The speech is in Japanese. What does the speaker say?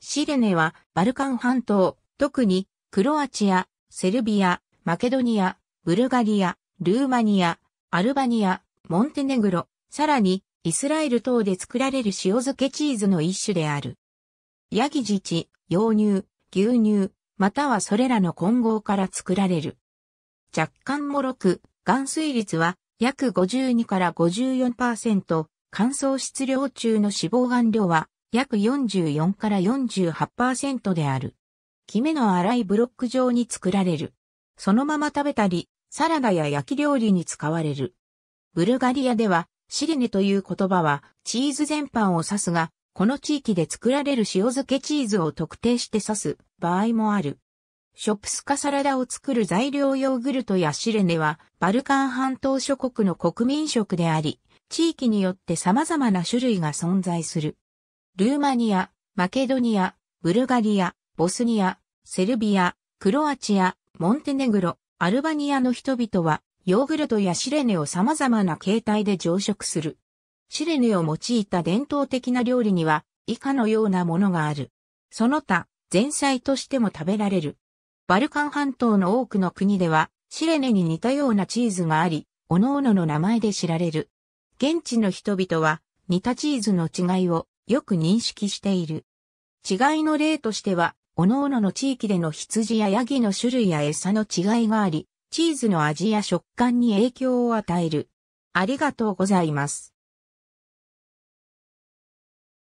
シレネはバルカン半島、特にクロアチア、セルビア、マケドニア、ブルガリア、ルーマニア、アルバニア、モンテネグロ、さらにイスラエル等で作られる塩漬けチーズの一種である。ヤギ自治、洋乳、牛乳、またはそれらの混合から作られる。若干もろく、含水率は約52から54%、乾燥質量中の脂肪含量は約44から48%である。キメの粗いブロック状に作られる。そのまま食べたり、サラダや焼き料理に使われる。ブルガリアでは、シリネという言葉は、チーズ全般を指すが、この地域で作られる塩漬けチーズを特定して指す場合もある。ショップスカサラダを作る材料ヨーグルトやシレネは、バルカン半島諸国の国民食であり、地域によって様々な種類が存在する。ルーマニア、マケドニア、ブルガリア、ボスニア、セルビア、クロアチア、モンテネグロ、アルバニアの人々は、ヨーグルトやシレネを様々な形態で常食する。シレネを用いた伝統的な料理には、以下のようなものがある。その他、前菜としても食べられる。バルカン半島の多くの国では、シレネに似たようなチーズがあり、各々の名前で知られる。現地の人々は、似たチーズの違いを、よく認識している。違いの例としては、各々の地域での羊やヤギの種類や餌の違いがあり、チーズの味や食感に影響を与える。ありがとうございます。